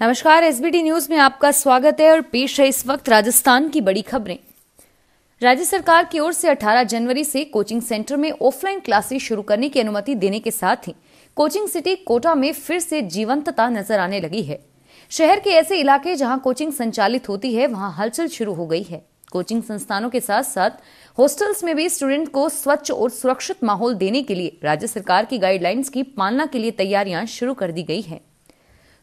नमस्कार SBT news में आपका स्वागत है और पेश है इस वक्त राजस्थान की बड़ी खबरें राज्य सरकार की ओर से 18 जनवरी से कोचिंग सेंटर में ऑफलाइन क्लासेस शुरू करने की अनुमति देने के साथ ही कोचिंग सिटी कोटा में फिर से जीवंतता नजर आने लगी है शहर के ऐसे इलाके जहां कोचिंग संचालित होती है वहां हलचल शुरू हो गई है कोचिंग संस्थानों के साथ साथ हॉस्टल्स में भी स्टूडेंट को स्वच्छ और सुरक्षित माहौल देने के लिए राज्य सरकार की गाइडलाइंस की पालना के लिए तैयारियां शुरू कर दी गई है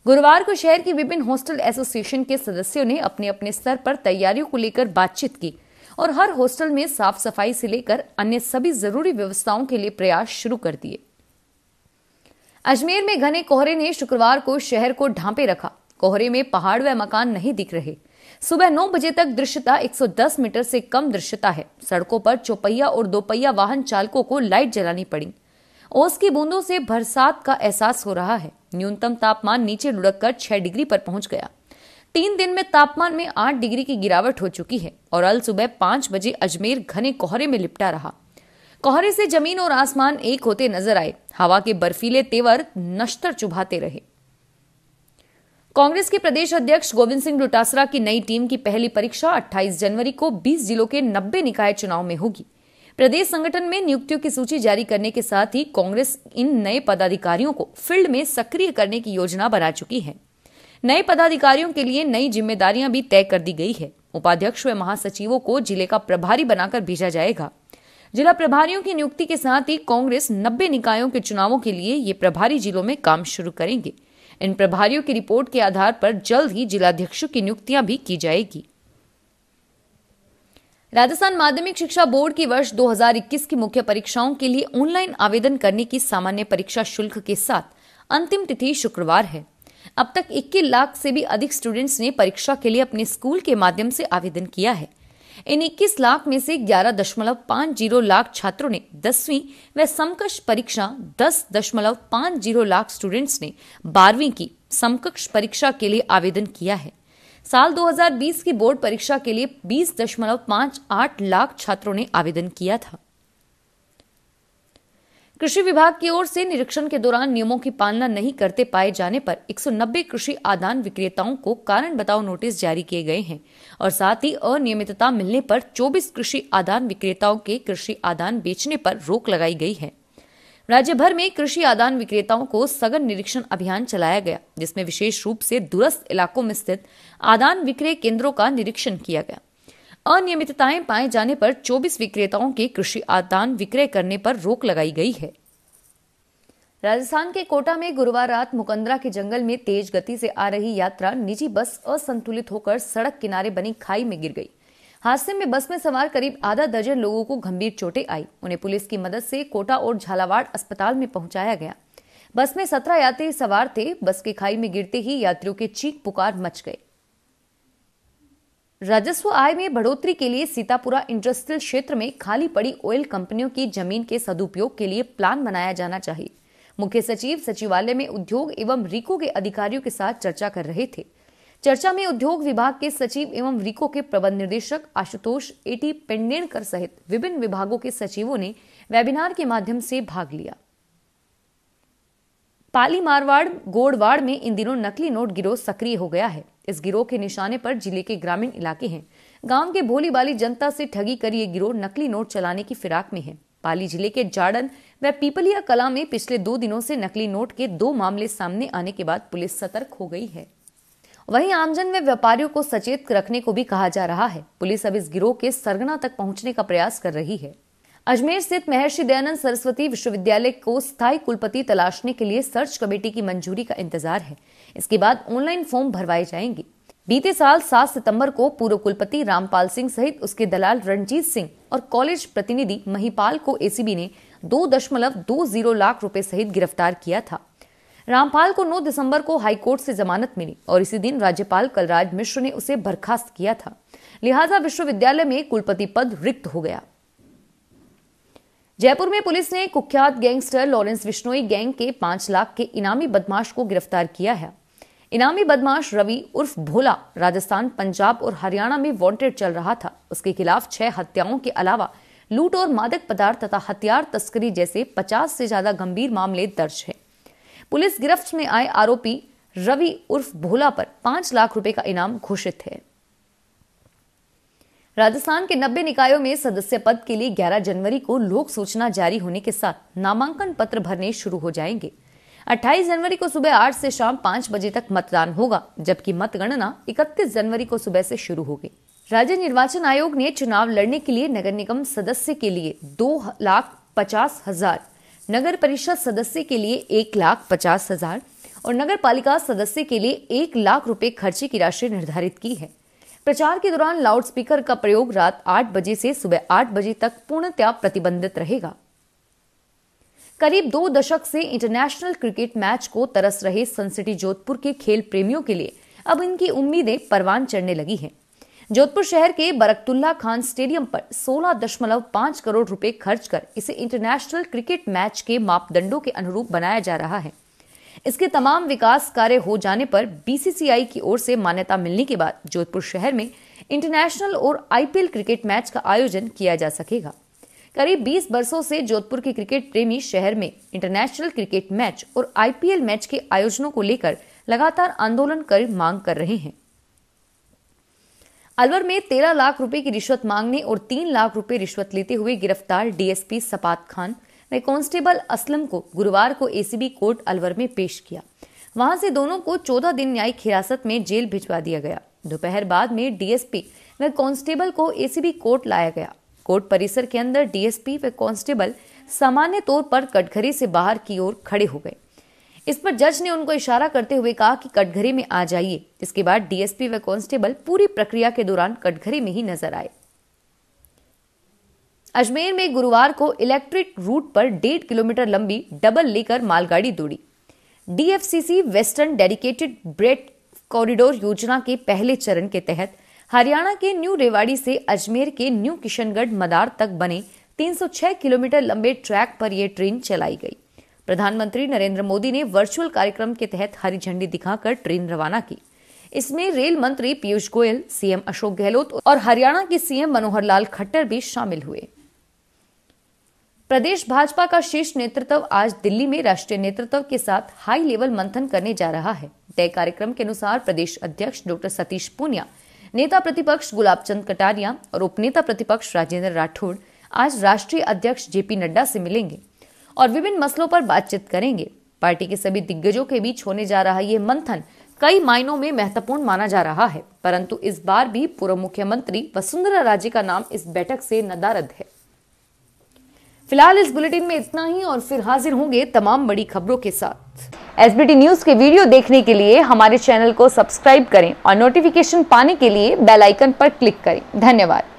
गुरुवार को शहर की विभिन्न हॉस्टल एसोसिएशन के सदस्यों ने अपने अपने स्तर पर तैयारियों को लेकर बातचीत की और हर हॉस्टल में साफ सफाई से लेकर अन्य सभी जरूरी व्यवस्थाओं के लिए प्रयास शुरू कर दिए अजमेर में घने कोहरे ने शुक्रवार को शहर को ढांपे रखा कोहरे में पहाड़ व मकान नहीं दिख रहे सुबह नौ बजे तक दृश्यता 110 मीटर से कम दृश्यता है सड़कों पर चौपहिया और दोपहिया वाहन चालकों को लाइट जलानी पड़ी ओस की बूंदों से बरसात का एहसास हो रहा है न्यूनतम तापमान नीचे लुढ़क कर छह डिग्री पर पहुंच गया तीन दिन में तापमान में आठ डिग्री की गिरावट हो चुकी है और अल सुबह पांच बजे अजमेर घने कोहरे में लिपटा रहा कोहरे से जमीन और आसमान एक होते नजर आए हवा के बर्फीले तेवर नश्तर चुभाते रहे कांग्रेस के प्रदेश अध्यक्ष गोविंद सिंह डोटासरा की नई टीम की पहली परीक्षा 28 जनवरी को 20 जिलों के 90 निकाय चुनाव में होगी प्रदेश संगठन में नियुक्तियों की सूची जारी करने के साथ ही कांग्रेस इन नए पदाधिकारियों को फील्ड में सक्रिय करने की योजना बना चुकी है नए पदाधिकारियों के लिए नई जिम्मेदारियां भी तय कर दी गई है उपाध्यक्ष व महासचिवों को जिले का प्रभारी बनाकर भेजा जाएगा जिला प्रभारियों की नियुक्ति के साथ ही कांग्रेस नब्बे निकायों के चुनावों के लिए ये प्रभारी जिलों में काम शुरू करेंगे इन प्रभारियों की रिपोर्ट के आधार पर जल्द ही जिलाध्यक्षों की नियुक्तियां भी की जाएगी राजस्थान माध्यमिक शिक्षा बोर्ड की वर्ष 2021 की मुख्य परीक्षाओं के लिए ऑनलाइन आवेदन करने की सामान्य परीक्षा शुल्क के साथ अंतिम तिथि शुक्रवार है अब तक इक्कीस लाख से भी अधिक स्टूडेंट्स ने परीक्षा के लिए अपने स्कूल के माध्यम से आवेदन किया है इन 21 लाख में से ग्यारह दशमलव पांच जीरो लाख छात्रों ने दसवीं व समकक्ष परीक्षा दस दशमलव पांच जीरो लाख स्टूडेंट्स ने बारहवीं की समकक्ष परीक्षा के लिए आवेदन किया है साल 2020 की बोर्ड परीक्षा के लिए 20.58 लाख छात्रों ने आवेदन किया था कृषि विभाग की ओर से निरीक्षण के दौरान नियमों की पालना नहीं करते पाए जाने पर 190 कृषि आदान विक्रेताओं को कारण बताओ नोटिस जारी किए गए हैं और साथ ही अनियमितता मिलने पर 24 कृषि आदान विक्रेताओं के कृषि आदान बेचने पर रोक लगाई गई है राज्य भर में कृषि आदान विक्रेताओं को सघन निरीक्षण अभियान चलाया गया जिसमें विशेष रूप से दूरस्थ इलाकों में स्थित आदान विक्रय केंद्रों का निरीक्षण किया गया अनियमितताएं पाए जाने पर 24 विक्रेताओं के कृषि आदान विक्रय करने पर रोक लगाई गई है राजस्थान के कोटा में गुरुवार रात मुकंदरा के जंगल में तेज गति से आ रही यात्रा निजी बस असंतुलित होकर सड़क किनारे बनी खाई में गिर गई हादसे में बस में सवार करीब आधा दर्जन लोगों को गंभीर चोटें आई उन्हें पुलिस की मदद से कोटा और झालावाड़ अस्पताल में पहुंचाया गया बस में सत्रह यात्री सवार थे बस की खाई में गिरते ही यात्रियों के चीख पुकार मच गए राजस्व आय में बढ़ोतरी के लिए सीतापुरा इंडस्ट्रियल क्षेत्र में खाली पड़ी ऑयल कंपनियों की जमीन के सदुपयोग के लिए प्लान बनाया जाना चाहिए मुख्य सचिव सचिवालय में उद्योग एवं रिको के अधिकारियों के साथ चर्चा कर रहे थे चर्चा में उद्योग विभाग के सचिव एवं रिको के प्रबंध निदेशक आशुतोष एटी पेंडेणकर सहित विभिन्न विभागों के सचिवों ने वेबिनार के माध्यम से भाग लिया पाली मारवाड़ गोड़वाड़ में इन दिनों नकली नोट गिरोह सक्रिय हो गया है इस गिरोह के निशाने पर जिले के ग्रामीण इलाके हैं गांव के भोली बाली जनता से ठगी कर ये गिरोह नकली नोट चलाने की फिराक में है पाली जिले के जाड़न व पीपलिया कला में पिछले दो दिनों से नकली नोट के दो मामले सामने आने के बाद पुलिस सतर्क हो गई है वहीं आमजन में व्यापारियों को सचेत रखने को भी कहा जा रहा है पुलिस अब इस गिरोह के सरगना तक पहुंचने का प्रयास कर रही है अजमेर स्थित महर्षि दयानंद सरस्वती विश्वविद्यालय को स्थायी कुलपति तलाशने के लिए सर्च कमेटी की मंजूरी का इंतजार है इसके बाद ऑनलाइन फॉर्म भरवाए जाएंगे बीते साल 7 सितंबर को पूर्व कुलपति रामपाल सिंह सहित उसके दलाल रणजीत सिंह और कॉलेज प्रतिनिधि महिपाल को एसीबी ने दो दशमलव दो जीरो लाख रुपए सहित गिरफ्तार किया था रामपाल को 9 दिसंबर को हाईकोर्ट से जमानत मिली और इसी दिन राज्यपाल कलराज मिश्र ने उसे बर्खास्त किया था लिहाजा विश्वविद्यालय में कुलपति पद रिक्त हो गया जयपुर में पुलिस ने कुख्यात गैंगस्टर लॉरेंस विश्नोई गैंग के पांच लाख के इनामी बदमाश को गिरफ्तार किया है इनामी बदमाश रवि उर्फ भोला राजस्थान पंजाब और हरियाणा में वांटेड चल रहा था उसके खिलाफ छह हत्याओं के अलावा लूट और मादक पदार्थ तथा हथियार तस्करी जैसे 50 से ज्यादा गंभीर मामले दर्ज हैं। पुलिस गिरफ्त में आए आरोपी रवि उर्फ भोला पर पांच लाख रुपए का इनाम घोषित है राजस्थान के नब्बे निकायों में सदस्य पद के लिए 11 जनवरी को लोक सूचना जारी होने के साथ नामांकन पत्र भरने शुरू हो जाएंगे 28 जनवरी को सुबह 8 से शाम 5 बजे तक मतदान होगा जबकि मतगणना 31 जनवरी को सुबह से शुरू होगी राज्य निर्वाचन आयोग ने चुनाव लड़ने के लिए नगर निगम सदस्य के लिए दो लाख पचास हजार नगर परिषद सदस्य के लिए एक लाख पचास हजार और नगर पालिका सदस्य के लिए एक लाख रुपए खर्चे की राशि निर्धारित की है प्रचार के दौरान लाउडस्पीकर का प्रयोग रात आठ बजे से सुबह आठ बजे तक पूर्णतया प्रतिबंधित रहेगा करीब दो दशक से इंटरनेशनल क्रिकेट मैच को तरस रहे सनसिटी जोधपुर के खेल प्रेमियों के लिए अब इनकी उम्मीदें परवान चढ़ने लगी हैं जोधपुर शहर के बरकतुल्ला खान स्टेडियम पर 16.5 करोड़ रुपए खर्च कर इसे इंटरनेशनल क्रिकेट मैच के मापदंडों के अनुरूप बनाया जा रहा है इसके तमाम विकास कार्य हो जाने पर बीसीसीआई की ओर से मान्यता मिलने के बाद जोधपुर शहर में इंटरनेशनल और आईपीएल क्रिकेट मैच का आयोजन किया जा सकेगा करीब 20 वर्षों से जोधपुर के क्रिकेट प्रेमी शहर में इंटरनेशनल क्रिकेट मैच और आईपीएल मैच के आयोजनों को लेकर लगातार आंदोलन कर मांग कर रहे हैं अलवर में तेरह लाख रुपए की रिश्वत मांगने और तीन लाख रुपए रिश्वत लेते हुए गिरफ्तार डीएसपी सपात खान ने कांस्टेबल असलम को गुरुवार को एसीबी कोर्ट अलवर में पेश किया वहां से दोनों को चौदह दिन न्यायिक हिरासत में जेल भिजवा दिया गया दोपहर बाद में डीएसपी व कांस्टेबल को एसीबी कोर्ट लाया गया कोर्ट परिसर के अंदर डीएसपी व कांस्टेबल सामान्य तौर पर कटघरे से बाहर की ओर खड़े हो गए इस पर जज ने उनको इशारा करते हुए कहा कि कटघरे में आ जाइए इसके बाद डीएसपी व कांस्टेबल पूरी प्रक्रिया के दौरान कटघरे में ही नजर आए अजमेर में गुरुवार को इलेक्ट्रिक रूट पर डेढ़ किलोमीटर लंबी डबल लेकर मालगाड़ी दौड़ी DFCC western dedicated freight corridor योजना के पहले चरण के तहत हरियाणा के न्यू रेवाड़ी से अजमेर के न्यू किशनगढ़ मदार तक बने 306 किलोमीटर लंबे ट्रैक पर यह ट्रेन चलाई गई प्रधानमंत्री नरेंद्र मोदी ने वर्चुअल कार्यक्रम के तहत हरी झंडी दिखाकर ट्रेन रवाना की इसमें रेल मंत्री पीयूष गोयल सीएम अशोक गहलोत और हरियाणा के सीएम मनोहर लाल खट्टर भी शामिल हुए प्रदेश भाजपा का शीर्ष नेतृत्व आज दिल्ली में राष्ट्रीय नेतृत्व के साथ हाई लेवल मंथन करने जा रहा है तय कार्यक्रम के अनुसार प्रदेश अध्यक्ष डॉक्टर सतीश पूनिया नेता प्रतिपक्ष गुलाब चंद कटारिया और उपनेता प्रतिपक्ष राजेंद्र राठौड़ आज राष्ट्रीय अध्यक्ष जेपी नड्डा से मिलेंगे और विभिन्न मसलों पर बातचीत करेंगे पार्टी के सभी दिग्गजों के बीच होने जा रहा यह मंथन कई मायनों में महत्वपूर्ण माना जा रहा है परंतु इस बार भी पूर्व मुख्यमंत्री वसुंधरा राजे का नाम इस बैठक से नदारद है फिलहाल इस बुलेटिन में इतना ही और फिर हाजिर होंगे तमाम बड़ी खबरों के साथ एसबीटी न्यूज के वीडियो देखने के लिए हमारे चैनल को सब्सक्राइब करें और नोटिफिकेशन पाने के लिए बेल आइकन पर क्लिक करें धन्यवाद